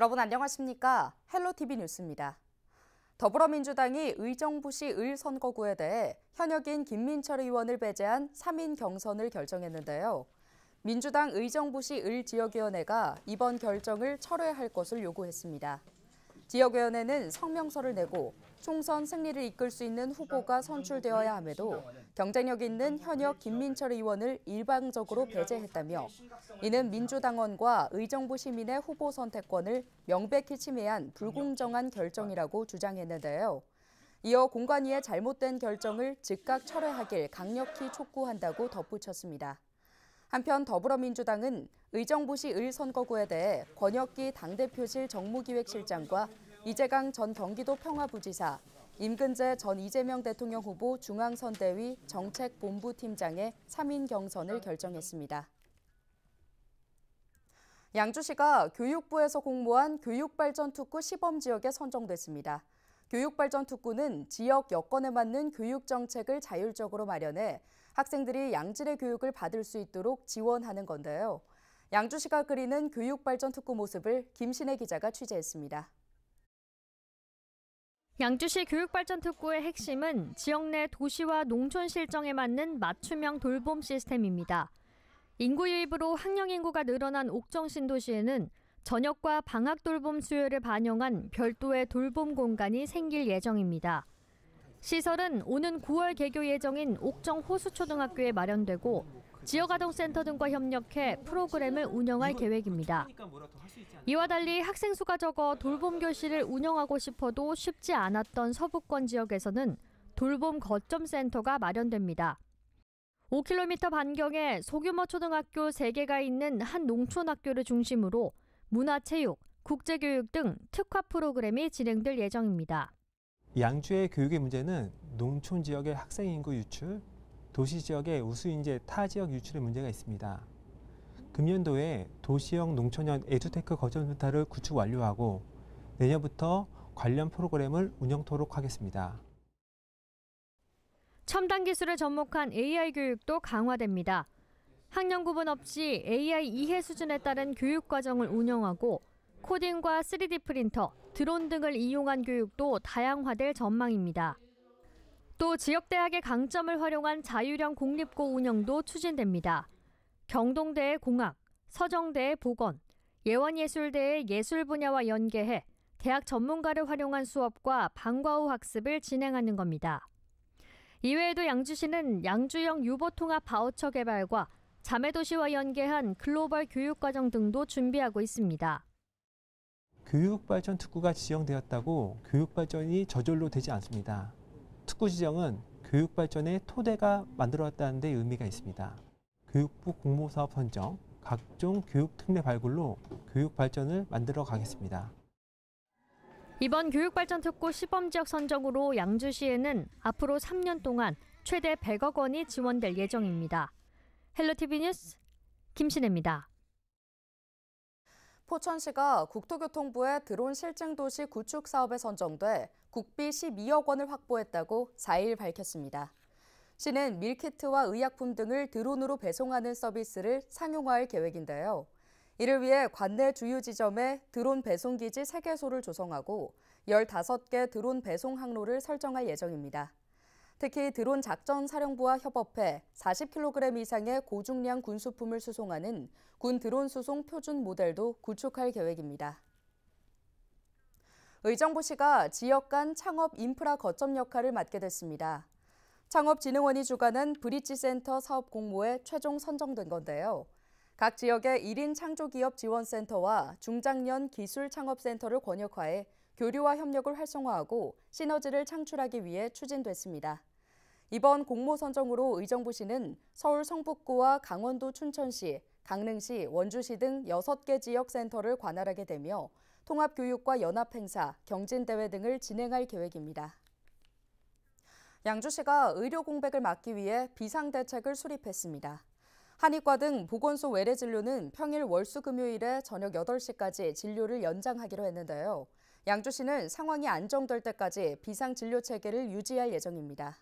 여러분 안녕하십니까? 헬로티비 뉴스입니다. 더불어민주당이 의정부시 을 선거구에 대해 현역인 김민철 의원을 배제한 3인 경선을 결정했는데요. 민주당 의정부시 을지역위원회가 이번 결정을 철회할 것을 요구했습니다. 지역위원회는 성명서를 내고 총선 승리를 이끌 수 있는 후보가 선출되어야 함에도 경쟁력 있는 현역 김민철 의원을 일방적으로 배제했다며 이는 민주당원과 의정부 시민의 후보 선택권을 명백히 침해한 불공정한 결정이라고 주장했는데요. 이어 공관위의 잘못된 결정을 즉각 철회하길 강력히 촉구한다고 덧붙였습니다. 한편 더불어민주당은 의정부시 을 선거구에 대해 권혁기 당대표실 정무기획실장과 이재강 전 경기도 평화부지사, 임근재 전 이재명 대통령 후보 중앙선대위 정책본부팀장의 3인 경선을 결정했습니다. 양주시가 교육부에서 공모한 교육발전특구 시범지역에 선정됐습니다. 교육발전특구는 지역 여건에 맞는 교육정책을 자율적으로 마련해 학생들이 양질의 교육을 받을 수 있도록 지원하는 건데요. 양주시가 그리는 교육발전 특구 모습을 김신혜 기자가 취재했습니다. 양주시 교육발전특구의 핵심은 지역 내 도시와 농촌 실정에 맞는 맞춤형 돌봄 시스템입니다. 인구 유입으로 학령 인구가 늘어난 옥정 신도시에는 저녁과 방학 돌봄 수요를 반영한 별도의 돌봄 공간이 생길 예정입니다. 시설은 오는 9월 개교 예정인 옥정 호수초등학교에 마련되고 지역아동센터 등과 협력해 프로그램을 운영할 계획입니다. 이와 달리 학생 수가 적어 돌봄 교실을 운영하고 싶어도 쉽지 않았던 서부권 지역에서는 돌봄 거점 센터가 마련됩니다. 5km 반경에 소규모 초등학교 3개가 있는 한 농촌 학교를 중심으로 문화체육, 국제교육 등 특화 프로그램이 진행될 예정입니다. 양주의 교육의 문제는 농촌 지역의 학생 인구 유출, 도시 지역의 우수인재 타 지역 유출의 문제가 있습니다. 금년도에 도시형 농촌형 에듀테크 거점센터를 구축 완료하고 내년부터 관련 프로그램을 운영토록 하겠습니다. 첨단 기술에 접목한 AI 교육도 강화됩니다. 학년 구분 없이 AI 이해 수준에 따른 교육 과정을 운영하고 코딩과 3D 프린터, 드론 등을 이용한 교육도 다양화될 전망입니다. 또 지역대학의 강점을 활용한 자율형 공립고 운영도 추진됩니다. 경동대의 공학, 서정대의 보건, 예원예술대의 예술 분야와 연계해 대학 전문가를 활용한 수업과 방과 후 학습을 진행하는 겁니다. 이외에도 양주시는 양주형 유보통합 바우처 개발과 자매도시와 연계한 글로벌 교육과정 등도 준비하고 있습니다. 교육발전 특구가 지정되었다고 교육발전이 저절로 되지 않습니다. 특구 지정은 교육발전의 토대가 만들어졌다는 데 의미가 있습니다. 교육부 공모사업 선정, 각종 교육 특례 발굴로 교육발전을 만들어 가겠습니다. 이번 교육발전특구 시범지역 선정으로 양주시에는 앞으로 3년 동안 최대 100억 원이 지원될 예정입니다. 헬로티비 뉴스 김신혜입니다. 포천시가 국토교통부의 드론 실증도시 구축 사업에 선정돼 국비 12억 원을 확보했다고 4일 밝혔습니다. 시는 밀키트와 의약품 등을 드론으로 배송하는 서비스를 상용화할 계획인데요. 이를 위해 관내 주요 지점에 드론 배송기지 3개소를 조성하고 15개 드론 배송 항로를 설정할 예정입니다. 특히 드론 작전 사령부와 협업해 40kg 이상의 고중량 군수품을 수송하는 군 드론 수송 표준 모델도 구축할 계획입니다. 의정부시가 지역 간 창업 인프라 거점 역할을 맡게 됐습니다. 창업진흥원이 주관한 브릿지센터 사업 공모에 최종 선정된 건데요. 각 지역의 1인 창조기업 지원센터와 중장년 기술창업센터를 권역화해 교류와 협력을 활성화하고 시너지를 창출하기 위해 추진됐습니다. 이번 공모 선정으로 의정부시는 서울 성북구와 강원도 춘천시, 강릉시, 원주시 등 6개 지역 센터를 관할하게 되며 통합교육과 연합행사, 경진대회 등을 진행할 계획입니다. 양주시가 의료 공백을 막기 위해 비상대책을 수립했습니다. 한의과 등 보건소 외래 진료는 평일 월수 금요일에 저녁 8시까지 진료를 연장하기로 했는데요. 양주시는 상황이 안정될 때까지 비상 진료 체계를 유지할 예정입니다.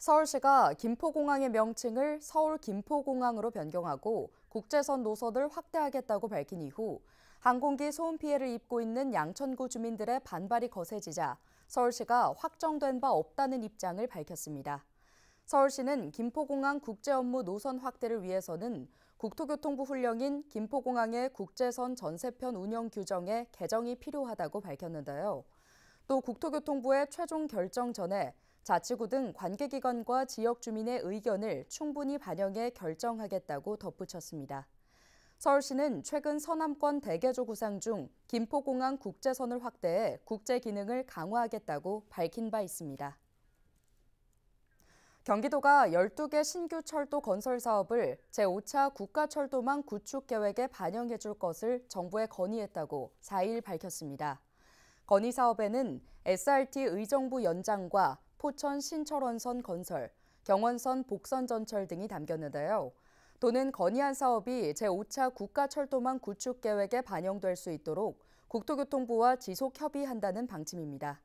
서울시가 김포공항의 명칭을 서울 김포공항으로 변경하고 국제선 노선을 확대하겠다고 밝힌 이후 항공기 소음 피해를 입고 있는 양천구 주민들의 반발이 거세지자 서울시가 확정된 바 없다는 입장을 밝혔습니다. 서울시는 김포공항 국제 업무 노선 확대를 위해서는 국토교통부 훈령인 김포공항의 국제선 전세편 운영 규정에 개정이 필요하다고 밝혔는데요. 또 국토교통부의 최종 결정 전에 자치구 등 관계기관과 지역 주민의 의견을 충분히 반영해 결정하겠다고 덧붙였습니다. 서울시는 최근 서남권 대개조 구상 중 김포공항 국제선을 확대해 국제 기능을 강화하겠다고 밝힌 바 있습니다. 경기도가 12개 신규 철도 건설 사업을 제5차 국가철도망 구축 계획에 반영해 줄 것을 정부에 건의했다고 4일 밝혔습니다. 건의 사업에는 SRT 의정부 연장과 포천 신철원선 건설, 경원선 복선전철 등이 담겼는데요. 도는 건의한 사업이 제5차 국가철도망 구축 계획에 반영될 수 있도록 국토교통부와 지속 협의한다는 방침입니다.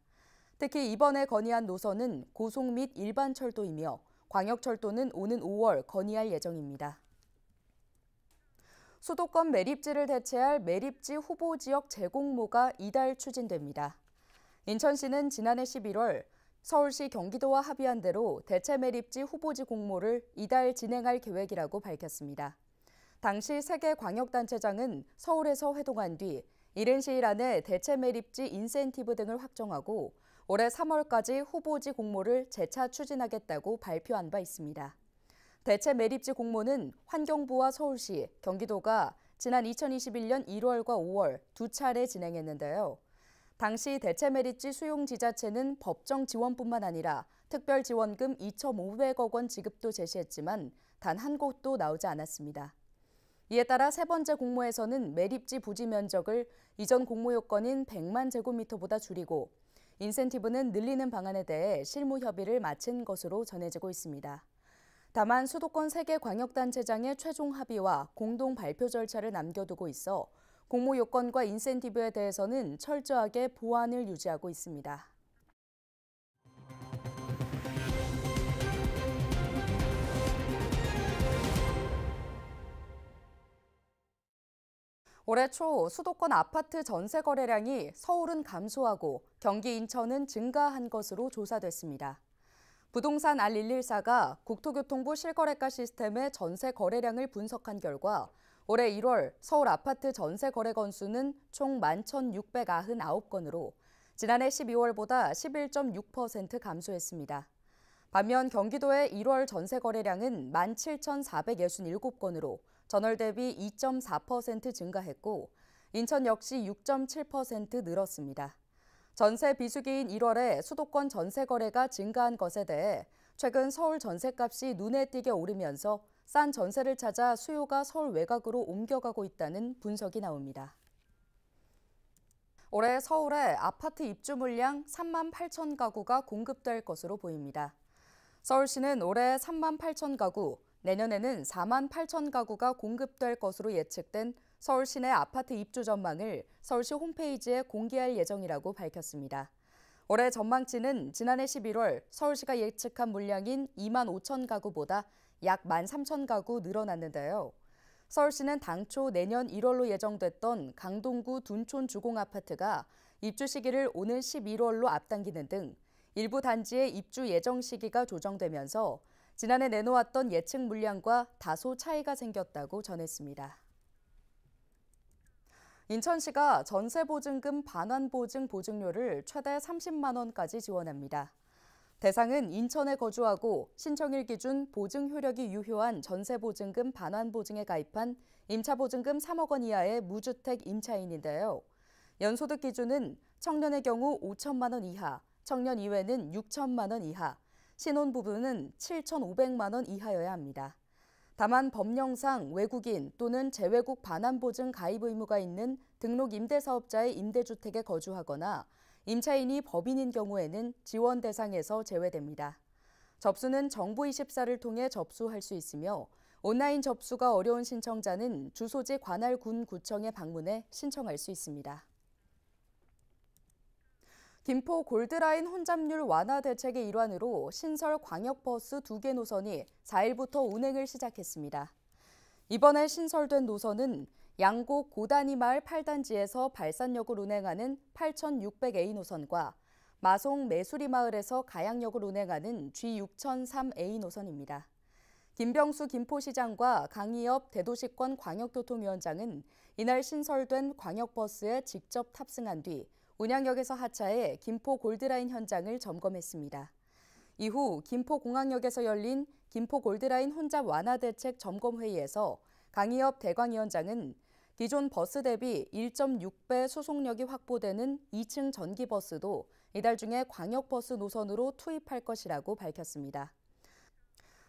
특히 이번에 건의한 노선은 고속 및 일반 철도이며 광역철도는 오는 5월 건의할 예정입니다. 수도권 매립지를 대체할 매립지 후보 지역 제공모가 이달 추진됩니다. 인천시는 지난해 11월 서울시 경기도와 합의한 대로 대체 매립지 후보지 공모를 이달 진행할 계획이라고 밝혔습니다. 당시 세계광역단체장은 서울에서 회동한 뒤 이른 시일 안에 대체 매립지 인센티브 등을 확정하고 올해 3월까지 후보지 공모를 재차 추진하겠다고 발표한 바 있습니다. 대체 매립지 공모는 환경부와 서울시, 경기도가 지난 2021년 1월과 5월 두 차례 진행했는데요. 당시 대체메리츠 수용 지자체는 법정 지원뿐만 아니라 특별 지원금 2,500억 원 지급도 제시했지만 단 한 곳도 나오지 않았습니다. 이에 따라 세 번째 공모에서는 매립지 부지 면적을 이전 공모 요건인 100만 제곱미터보다 줄이고 인센티브는 늘리는 방안에 대해 실무 협의를 마친 것으로 전해지고 있습니다. 다만 수도권 세개 광역단체장의 최종 합의와 공동 발표 절차를 남겨두고 있어 공모 요건과 인센티브에 대해서는 철저하게 보완을 유지하고 있습니다. 올해 초 수도권 아파트 전세 거래량이 서울은 감소하고 경기 인천은 증가한 것으로 조사됐습니다. 부동산 알114가 국토교통부 실거래가 시스템의 전세 거래량을 분석한 결과 올해 1월 서울 아파트 전세 거래 건수는 총 11,699건으로 지난해 12월보다 11.6% 감소했습니다. 반면 경기도의 1월 전세 거래량은 17,467건으로 전월 대비 2.4% 증가했고 인천 역시 6.7% 늘었습니다. 전세 비수기인 1월에 수도권 전세 거래가 증가한 것에 대해 최근 서울 전셋값이 눈에 띄게 오르면서 싼 전세를 찾아 수요가 서울 외곽으로 옮겨가고 있다는 분석이 나옵니다. 올해 서울의 아파트 입주 물량 3만 8천 가구가 공급될 것으로 보입니다. 서울시는 올해 3만 8천 가구, 내년에는 4만 8천 가구가 공급될 것으로 예측된 서울 시내 아파트 입주 전망을 서울시 홈페이지에 공개할 예정이라고 밝혔습니다. 올해 전망치는 지난해 11월 서울시가 예측한 물량인 2만 5천 가구보다 약 13,000가구 늘어났는데요. 서울시는 당초 내년 1월로 예정됐던 강동구 둔촌 주공 아파트가 입주 시기를 오는 11월로 앞당기는 등 일부 단지의 입주 예정 시기가 조정되면서 지난해 내놓았던 예측 물량과 다소 차이가 생겼다고 전했습니다. 인천시가 전세보증금 반환보증 보증료를 최대 30만 원까지 지원합니다. 대상은 인천에 거주하고 신청일 기준 보증 효력이 유효한 전세보증금 반환보증에 가입한 임차보증금 3억 원 이하의 무주택 임차인인데요. 연소득 기준은 청년의 경우 5천만 원 이하, 청년 이외는 6천만 원 이하, 신혼 부부는 7,500만 원 이하여야 합니다. 다만 법령상 외국인 또는 재외국 반환보증 가입 의무가 있는 등록 임대사업자의 임대주택에 거주하거나 임차인이 법인인 경우에는 지원 대상에서 제외됩니다. 접수는 정부24를 통해 접수할 수 있으며 온라인 접수가 어려운 신청자는 주소지 관할 군 구청에 방문해 신청할 수 있습니다. 김포 골드라인 혼잡률 완화 대책의 일환으로 신설 광역버스 두개 노선이 4일부터 운행을 시작했습니다. 이번에 신설된 노선은 양곡 고단이 마을 8단지에서 발산역을 운행하는 8600A 노선과 마송 매수리 마을에서 가양역을 운행하는 G6003A 노선입니다. 김병수 김포시장과 강희엽 대도시권 광역교통위원장은 이날 신설된 광역버스에 직접 탑승한 뒤 운양역에서 하차해 김포 골드라인 현장을 점검했습니다. 이후 김포공항역에서 열린 김포 골드라인 혼잡 완화 대책 점검 회의에서 강희엽 대광위원장은 기존 버스 대비 1.6배 수속력이 확보되는 2층 전기버스도 이달 중에 광역버스 노선으로 투입할 것이라고 밝혔습니다.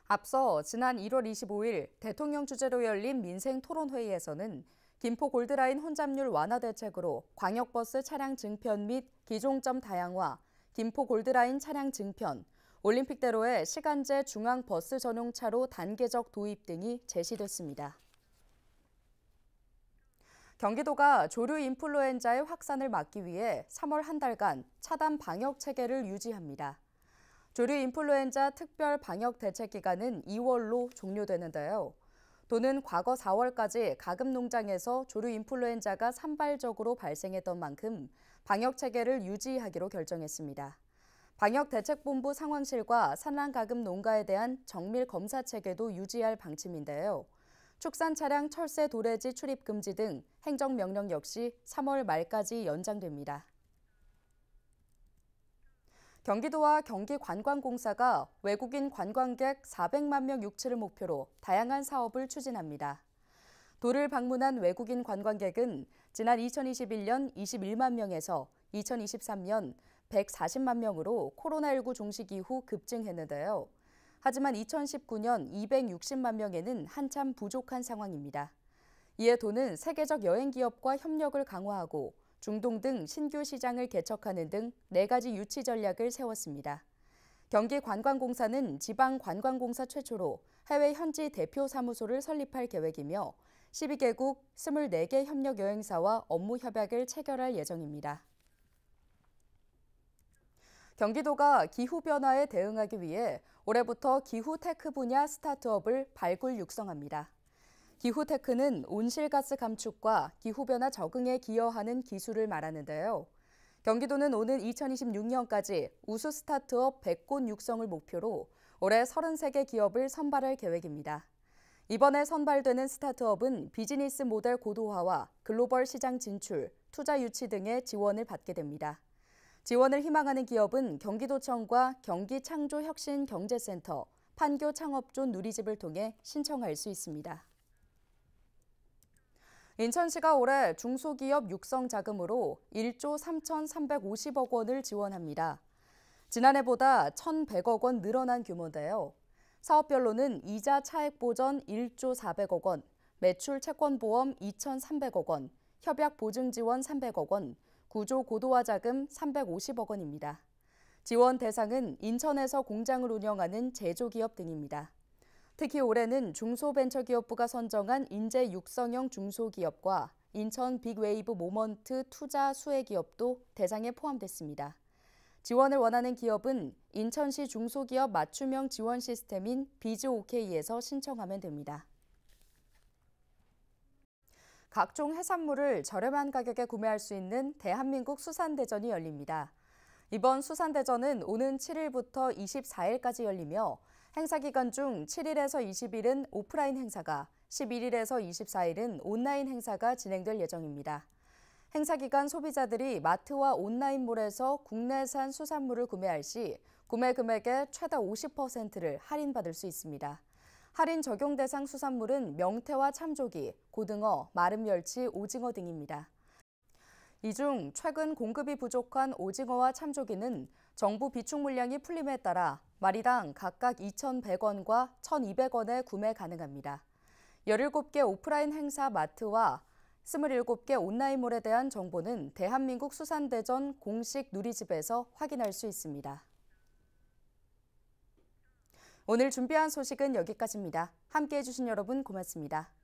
앞서 지난 1월 25일 대통령 주재로 열린 민생 토론회의에서는 김포 골드라인 혼잡률 완화 대책으로 광역버스 차량 증편 및 기종점 다양화, 김포 골드라인 차량 증편, 올림픽대로의 시간제 중앙버스 전용차로 단계적 도입 등이 제시됐습니다. 경기도가 조류 인플루엔자의 확산을 막기 위해 3월 한 달간 차단 방역 체계를 유지합니다. 조류 인플루엔자 특별 방역 대책 기간은 2월로 종료되는데요. 도는 과거 4월까지 가금 농장에서 조류 인플루엔자가 산발적으로 발생했던 만큼 방역 체계를 유지하기로 결정했습니다. 방역대책본부 상황실과 산란가금 농가에 대한 정밀 검사 체계도 유지할 방침인데요. 축산 차량 철새 도래지 출입 금지 등 행정명령 역시 3월 말까지 연장됩니다. 경기도와 경기관광공사가 외국인 관광객 400만 명육체를 목표로 다양한 사업을 추진합니다. 도를 방문한 외국인 관광객은 지난 2021년 21만 명에서 2023년 140만 명으로 코로나19 종식 이후 급증했는데요. 하지만 2019년 260만 명에는 한참 부족한 상황입니다. 이에 도는 세계적 여행 기업과 협력을 강화하고 중동 등 신규 시장을 개척하는 등 네 가지 유치 전략을 세웠습니다. 경기관광공사는 지방관광공사 최초로 해외 현지 대표 사무소를 설립할 계획이며 12개국 24개 협력 여행사와 업무 협약을 체결할 예정입니다. 경기도가 기후변화에 대응하기 위해 올해부터 기후테크 분야 스타트업을 발굴 육성합니다. 기후테크는 온실가스 감축과 기후변화 적응에 기여하는 기술을 말하는데요. 경기도는 오는 2026년까지 우수 스타트업 100곳 육성을 목표로 올해 33개 기업을 선발할 계획입니다. 이번에 선발되는 스타트업은 비즈니스 모델 고도화와 글로벌 시장 진출, 투자 유치 등의 지원을 받게 됩니다. 지원을 희망하는 기업은 경기도청과 경기창조혁신경제센터, 판교창업존 누리집을 통해 신청할 수 있습니다. 인천시가 올해 중소기업 육성 자금으로 1조 3,350억 원을 지원합니다. 지난해보다 1,100억 원 늘어난 규모인데요. 사업별로는 이자 차액 보전 1조 400억 원, 매출 채권 보험 2,300억 원, 협약 보증 지원 300억 원, 구조 고도화 자금 350억 원입니다. 지원 대상은 인천에서 공장을 운영하는 제조기업 등입니다. 특히 올해는 중소벤처기업부가 선정한 인재 육성형 중소기업과 인천 빅웨이브 모먼트 투자 수혜기업도 대상에 포함됐습니다. 지원을 원하는 기업은 인천시 중소기업 맞춤형 지원 시스템인 비즈오케이에서 신청하면 됩니다. 각종 해산물을 저렴한 가격에 구매할 수 있는 대한민국 수산대전이 열립니다. 이번 수산대전은 오는 7일부터 24일까지 열리며 행사 기간 중 7일에서 20일은 오프라인 행사가, 11일에서 24일은 온라인 행사가 진행될 예정입니다. 행사 기간 소비자들이 마트와 온라인몰에서 국내산 수산물을 구매할 시 구매 금액의 최다 50%를 할인받을 수 있습니다. 할인 적용 대상 수산물은 명태와 참조기, 고등어, 마른 멸치, 오징어 등입니다. 이 중 최근 공급이 부족한 오징어와 참조기는 정부 비축 물량이 풀림에 따라 마리당 각각 2,100원과 1,200원에 구매 가능합니다. 17개 오프라인 행사 마트와 27개 온라인몰에 대한 정보는 대한민국 수산대전 공식 누리집에서 확인할 수 있습니다. 오늘 준비한 소식은 여기까지입니다. 함께해 주신 여러분 고맙습니다.